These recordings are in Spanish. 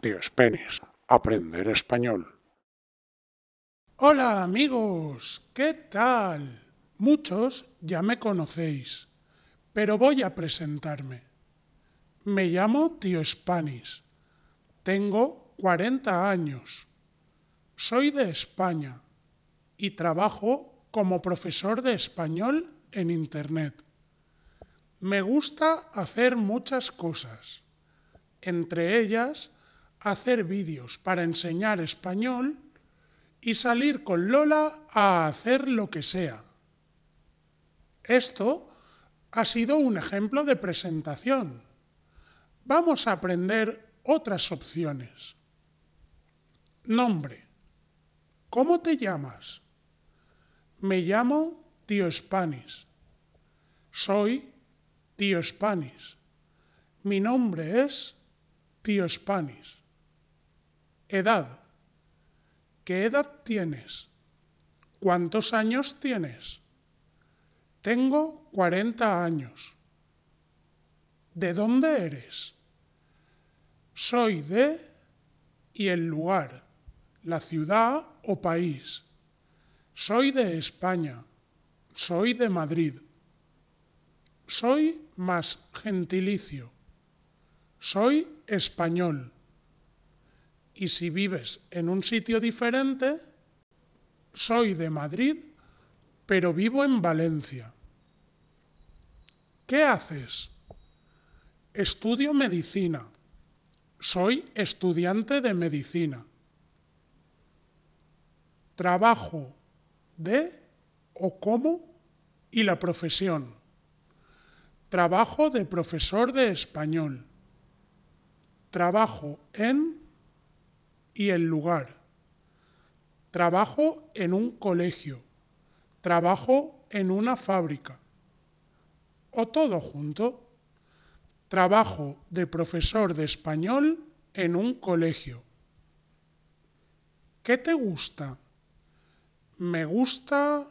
Tío Spanish, aprender español. Hola amigos, ¿qué tal? Muchos ya me conocéis, pero voy a presentarme. Me llamo Tío Spanis. Tengo 40 años. Soy de España y trabajo como profesor de español en Internet. Me gusta hacer muchas cosas, entre ellas hacer vídeos para enseñar español y salir con Lola a hacer lo que sea. Esto ha sido un ejemplo de presentación. Vamos a aprender otras opciones. Nombre. ¿Cómo te llamas? Me llamo Tío Spanis. Soy Tío Spanis, Mi nombre es Tío Spanis Edad. ¿Qué edad tienes? ¿Cuántos años tienes? Tengo 40 años. ¿De dónde eres? Soy de y el lugar, la ciudad o país. Soy de España. Soy de Madrid soy más gentilicio, soy español. Y si vives en un sitio diferente, soy de Madrid, pero vivo en Valencia. ¿Qué haces? Estudio medicina. Soy estudiante de medicina. Trabajo de o cómo y la profesión. Trabajo de profesor de español. Trabajo en y el lugar. Trabajo en un colegio. Trabajo en una fábrica. O todo junto. Trabajo de profesor de español en un colegio. ¿Qué te gusta? Me gusta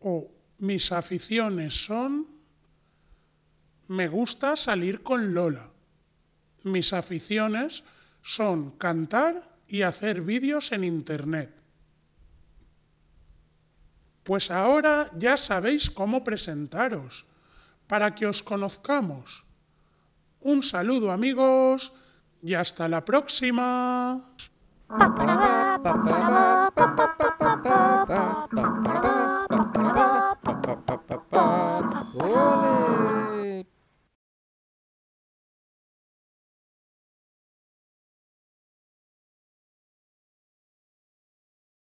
o mis aficiones son me gusta salir con Lola. Mis aficiones son cantar y hacer vídeos en Internet. Pues ahora ya sabéis cómo presentaros, para que os conozcamos. Un saludo amigos y hasta la próxima.